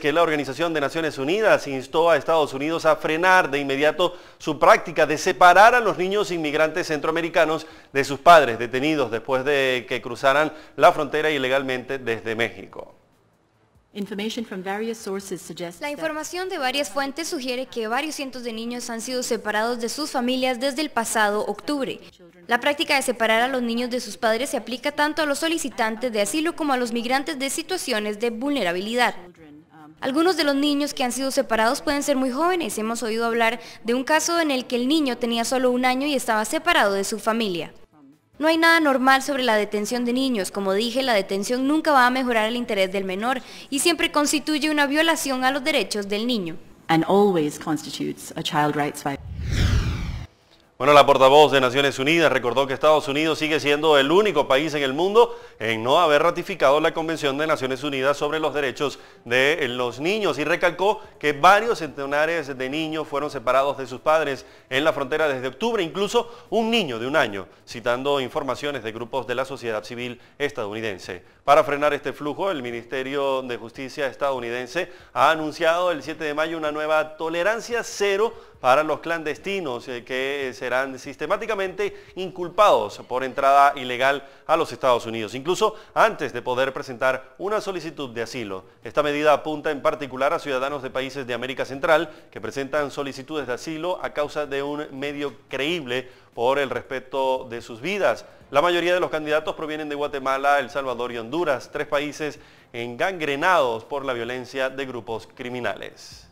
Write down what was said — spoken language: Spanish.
que la Organización de Naciones Unidas instó a Estados Unidos a frenar de inmediato su práctica de separar a los niños inmigrantes centroamericanos de sus padres detenidos después de que cruzaran la frontera ilegalmente desde México. La información de varias fuentes sugiere que varios cientos de niños han sido separados de sus familias desde el pasado octubre. La práctica de separar a los niños de sus padres se aplica tanto a los solicitantes de asilo como a los migrantes de situaciones de vulnerabilidad. Algunos de los niños que han sido separados pueden ser muy jóvenes. Hemos oído hablar de un caso en el que el niño tenía solo un año y estaba separado de su familia. No hay nada normal sobre la detención de niños. Como dije, la detención nunca va a mejorar el interés del menor y siempre constituye una violación a los derechos del niño. Bueno, la portavoz de Naciones Unidas recordó que Estados Unidos sigue siendo el único país en el mundo en no haber ratificado la Convención de Naciones Unidas sobre los Derechos de los Niños y recalcó que varios centenares de niños fueron separados de sus padres en la frontera desde octubre, incluso un niño de un año, citando informaciones de grupos de la sociedad civil estadounidense. Para frenar este flujo, el Ministerio de Justicia estadounidense ha anunciado el 7 de mayo una nueva tolerancia cero para los clandestinos eh, que serán sistemáticamente inculpados por entrada ilegal a los Estados Unidos, incluso antes de poder presentar una solicitud de asilo. Esta medida apunta en particular a ciudadanos de países de América Central que presentan solicitudes de asilo a causa de un medio creíble por el respeto de sus vidas. La mayoría de los candidatos provienen de Guatemala, El Salvador y Honduras, tres países engangrenados por la violencia de grupos criminales.